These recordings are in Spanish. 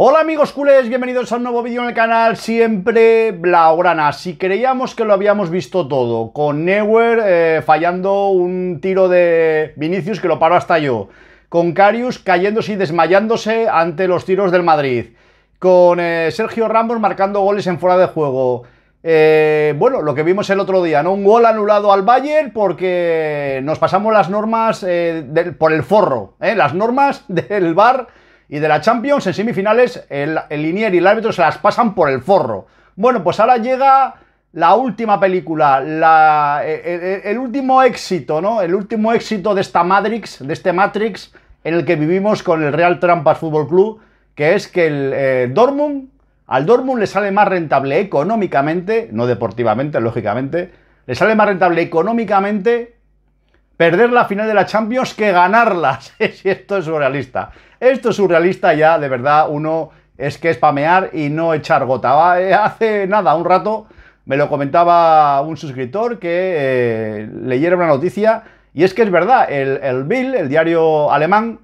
Hola amigos culés, bienvenidos a un nuevo vídeo en el canal, siempre Blaugrana. Si creíamos que lo habíamos visto todo, con Neuer eh, fallando un tiro de Vinicius que lo paró hasta yo, con Carius cayéndose y desmayándose ante los tiros del Madrid, con eh, Sergio Ramos marcando goles en fuera de juego, eh, bueno, lo que vimos el otro día, ¿no? Un gol anulado al Bayern porque nos pasamos las normas por el forro, Las normas del bar y de la Champions, en semifinales, el, Linier y el árbitro se las pasan por el forro. Bueno, pues ahora llega la última película, e, e, e, el, último éxito, ¿no? El último éxito de esta Matrix, de este Matrix en el que vivimos con el Real Trampas Fútbol Club, que es que el eh, Dortmund, al Dortmund le sale más rentable económicamente, no deportivamente, lógicamente, le sale más rentable económicamente perder la final de la Champions que ganarla. Esto es surrealista. Esto es surrealista ya, de verdad, uno es que espamear y no echar gota. Eh, hace nada, un rato, me lo comentaba un suscriptor que eh, leyera una noticia, y es que es verdad, el, Bill, el diario alemán,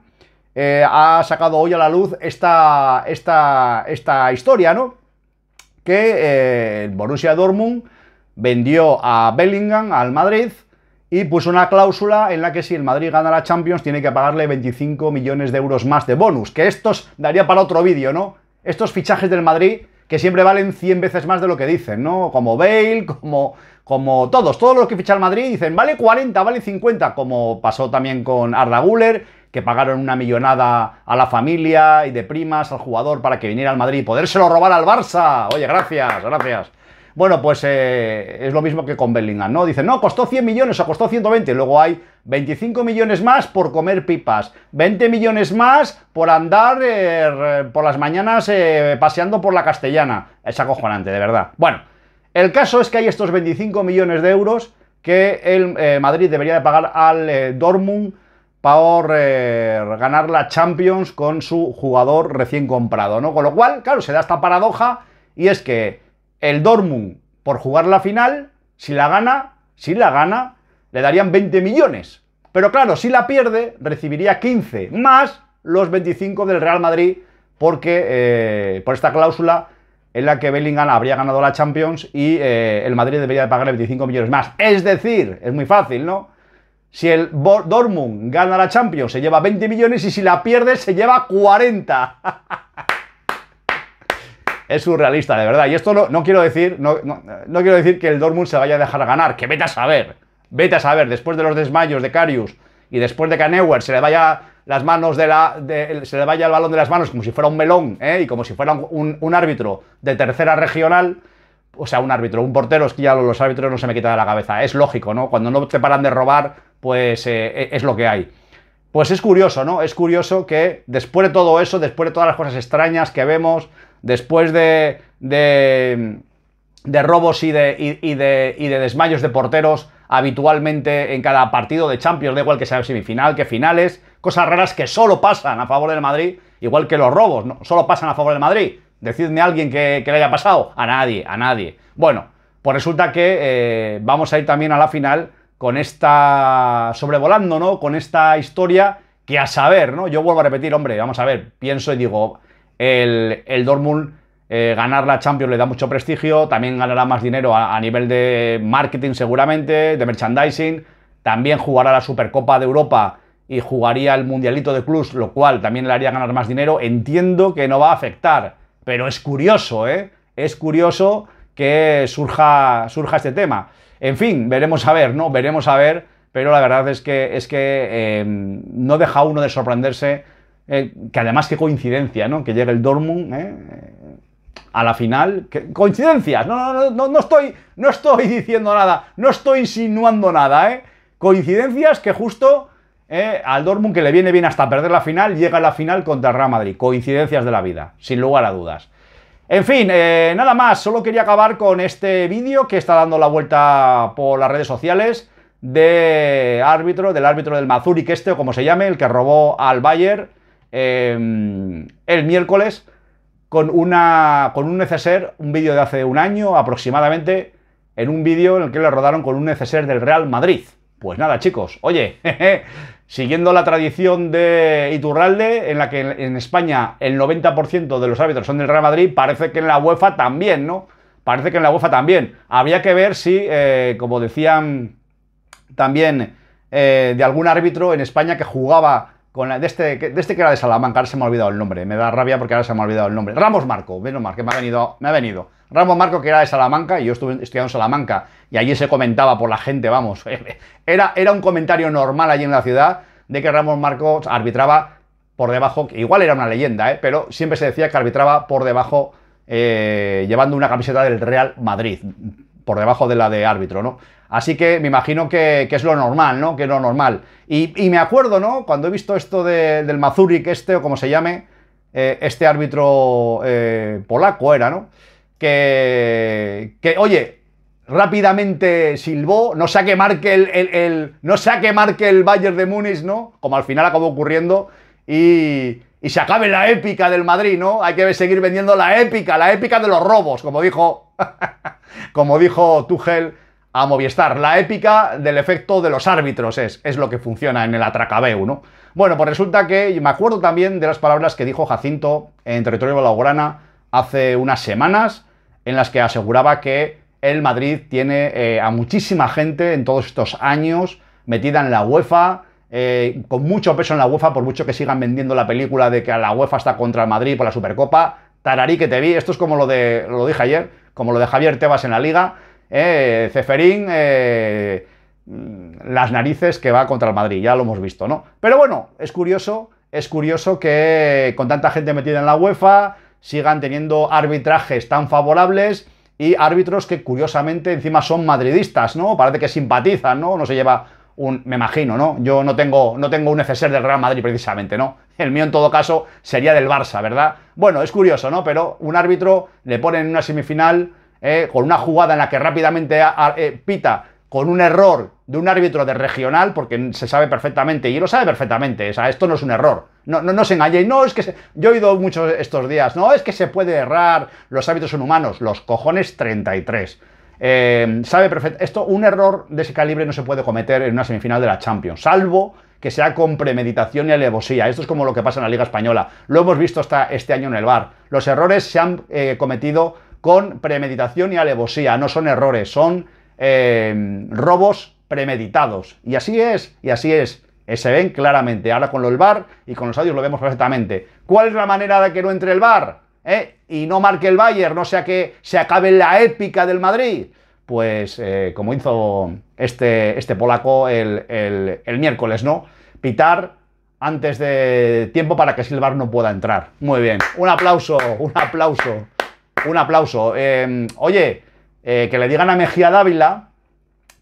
eh, ha sacado hoy a la luz esta, esta, esta historia, ¿no? Que Borussia Dortmund vendió a Bellingham, al Madrid, y puso una cláusula en la que si el Madrid gana la Champions tiene que pagarle 25 millones de euros más de bonus, que estos daría para otro vídeo, ¿no? Estos fichajes del Madrid que siempre valen 100 veces más de lo que dicen, ¿no? Como Bale, como, como todos, todos los que fichan al Madrid dicen vale 40, vale 50, como pasó también con Arda Guller, que pagaron una millonada a la familia y de primas al jugador para que viniera al Madrid y podérselo robar al Barça. Oye, gracias, gracias. Bueno, pues eh, es lo mismo que con Bellingham, ¿no? Dicen, no, costó 100 millones o costó 120, luego hay 25 millones más por comer pipas, 20 millones más por andar eh, por las mañanas eh, paseando por la castellana. Es acojonante, de verdad. Bueno, el caso es que hay estos 25 millones de euros que el Madrid debería de pagar al Dortmund por ganar la Champions con su jugador recién comprado, ¿no? Con lo cual, claro, se da esta paradoja y es que el Dortmund por jugar la final, si la gana, si la gana, le darían 20 millones. Pero claro, si la pierde, recibiría 15, más los 25 del Real Madrid, porque eh, por esta cláusula en la que Bellingham habría ganado la Champions y eh, el Madrid debería pagarle 25 millones más. Es decir, es muy fácil, ¿no? Si el Dortmund gana la Champions, se lleva 20 millones y si la pierde, se lleva 40. es surrealista, de verdad. Y esto no, quiero decir, no, no, quiero decir que el Dortmund se vaya a dejar ganar, que vete a saber, vete a saber, después de los desmayos de Carius y después de que a Neuer se le vaya las manos de la, se le vaya el balón de las manos como si fuera un melón, ¿eh? y como si fuera un, árbitro de tercera regional, o sea, un árbitro, un portero, es que ya los árbitros no se me quitan de la cabeza, es lógico, ¿no? Cuando no te paran de robar, pues eh, eh, es lo que hay. Pues es curioso, ¿no? Es curioso que después de todo eso, después de todas las cosas extrañas que vemos, después de, de, robos y de, desmayos de porteros habitualmente en cada partido de Champions, da igual que sea semifinal, que finales, cosas raras que solo pasan a favor del Madrid, igual que los robos, ¿no? solo pasan a favor del Madrid. Decidme a alguien que, le haya pasado. A nadie, a nadie. Bueno, pues resulta que eh, vamos a ir también a la final con esta sobrevolando, ¿no? Con esta historia que a saber, ¿no? Yo vuelvo a repetir, hombre, vamos a ver, pienso y digo, el, Dortmund eh, ganar la Champions le da mucho prestigio, también ganará más dinero a, nivel de marketing seguramente, de merchandising, también jugará la Supercopa de Europa y jugaría el Mundialito de Clubs, lo cual también le haría ganar más dinero. Entiendo que no va a afectar, pero es curioso, ¿eh? Es curioso que surja, este tema. En fin, veremos a ver, ¿no? Veremos a ver, pero la verdad es que, es que eh, no deja uno de sorprenderse eh, que además qué coincidencia, ¿no? Que llegue el Dortmund ¿eh? a la final. coincidencias, no, no, no, no, estoy, no estoy diciendo nada, no estoy insinuando nada, ¿eh? Coincidencias que justo ¿eh? al Dortmund que le viene bien hasta perder la final, llega a la final contra el Real Madrid. Coincidencias de la vida, sin lugar a dudas. En fin, nada más, solo quería acabar con este vídeo que está dando la vuelta por las redes sociales de árbitro, del árbitro del que este, o como se llame, el que robó al Bayern Em, el miércoles con, una, con un neceser, un vídeo de hace un año aproximadamente, en un vídeo en el que le rodaron con un neceser del Real Madrid. Pues nada, chicos, oye, siguiendo la tradición de Iturralde, en la que en España el 90% de los árbitros son del Real Madrid, parece que en la UEFA también, ¿no? Parece que en la UEFA también. había que ver si, eh, como decían también eh, de algún árbitro en España que jugaba este, de, este, que era de Salamanca, ahora se me ha olvidado el nombre, me da rabia porque ahora se me ha olvidado el nombre. Ramos Marco, menos mal, que me ha venido, me ha venido. Ramos Marco que era de Salamanca, y yo estuve estudiando en Salamanca, y allí se comentaba por la gente, vamos, era, era un comentario normal allí en la ciudad de que Ramos Marco arbitraba por debajo, que igual era una leyenda, ¿eh? pero siempre se decía que arbitraba por debajo eh, llevando una camiseta del Real Madrid por debajo de la de árbitro, ¿no? Así que me imagino que, es lo normal, ¿no? Que es lo normal. Y, me acuerdo, ¿no? Cuando he visto esto del del Mazurik este, o como se llame, eh, este árbitro eh, polaco era, ¿no? Que, que, oye, rápidamente silbó, no saque marque el, no sea marque el Bayern de Múnich, ¿no? Como al final acabó ocurriendo y y se acabe la épica del Madrid, ¿no? Hay que seguir vendiendo la épica, la épica de los robos, como dijo, como dijo Tuchel a Movistar. La épica del efecto de los árbitros es, lo que funciona en el atracabeu, ¿no? Bueno, pues resulta que me acuerdo también de las palabras que dijo Jacinto en territorio lagorana hace unas semanas, en las que aseguraba que el Madrid tiene eh, a muchísima gente en todos estos años metida en la UEFA, eh, con mucho peso en la UEFA, por mucho que sigan vendiendo la película de que la UEFA está contra el Madrid por la Supercopa. Tararí que te vi, esto es como lo de, lo dije ayer, como lo de Javier Tebas en la liga. Eh, Ceferín, eh, las narices que va contra el Madrid, ya lo hemos visto, ¿no? Pero bueno, es curioso, es curioso que con tanta gente metida en la UEFA sigan teniendo arbitrajes tan favorables y árbitros que curiosamente encima son madridistas, ¿no? Parece que simpatizan, ¿no? No se lleva me imagino, ¿no? Yo no tengo, no tengo un FSR e del Real Madrid precisamente, ¿no? El mío en todo caso sería del Barça, ¿verdad? Bueno, es curioso, ¿no? Pero un árbitro le pone en una semifinal eh, con una jugada en la que rápidamente eh, pita con un error de un árbitro de regional, porque se sabe perfectamente, y lo sabe perfectamente, o sea, esto no es un error. No, no, no se engañéis, no, es que yo he oído muchos estos días, no, es que se puede errar, los árbitros son humanos, los cojones 33. Eh, sabe perfecto, Esto, un error de ese calibre no se puede cometer en una semifinal de la Champions, salvo que sea con premeditación y alevosía. Esto es como lo que pasa en la Liga Española. Lo hemos visto hasta este año en el bar. Los errores se han eh, cometido con premeditación y alevosía. No son errores, son eh, robos premeditados. Y así es, y así es. Se ven claramente. Ahora con el bar y con los audios lo vemos perfectamente. ¿Cuál es la manera de que no entre el bar? ¿eh? y no marque el Bayern, no sea que se acabe la épica del Madrid, pues eh, como hizo este, este polaco el, miércoles, ¿no? Pitar antes de tiempo para que Silvar no pueda entrar. Muy bien, un aplauso, un aplauso, un aplauso. Em, oye, eh, que le digan a Mejía Dávila,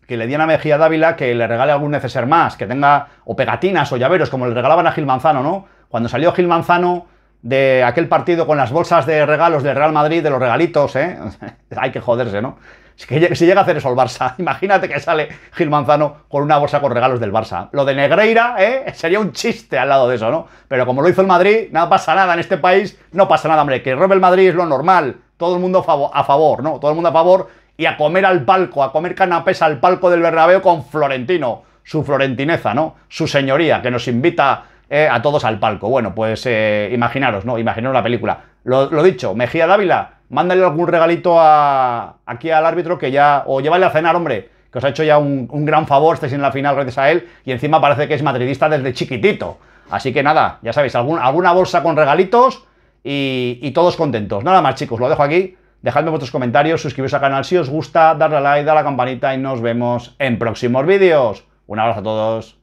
que le digan a Mejía Dávila que le regale algún neceser más, que tenga o pegatinas o llaveros, como le regalaban a Gil Manzano, ¿no? Cuando salió Gil Manzano de aquel partido con las bolsas de regalos del Real Madrid, de los regalitos, ¿eh? Hay que joderse, ¿no? Si, que, llega a hacer eso el Barça, imagínate que sale Gil Manzano con una bolsa con regalos del Barça. Lo de Negreira, ¿eh? Sería un chiste al lado de eso, ¿no? Pero como lo hizo el Madrid, nada pasa nada en este país, no pasa nada, hombre. Que robe el Madrid es lo normal. Todo el mundo a favor, ¿no? Todo el mundo a favor y a comer al palco, a comer canapés al palco del Bernabéu con Florentino. Su florentineza, ¿no? Su señoría, que nos invita eh, a todos al palco. Bueno, pues eh, imaginaros, ¿no? Imaginaros la película. Lo, dicho, Mejía Dávila, mándale algún regalito a, aquí al árbitro que ya... o llévale a cenar, hombre, que os ha hecho ya un, gran favor, estáis en la final gracias a él, y encima parece que es madridista desde chiquitito. Así que nada, ya sabéis, alguna bolsa con regalitos y, todos contentos. Nada más, chicos, lo dejo aquí. Dejadme vuestros comentarios, suscribiros al canal si os gusta, darle a like, darle a la campanita y nos vemos en próximos vídeos. Un abrazo a todos.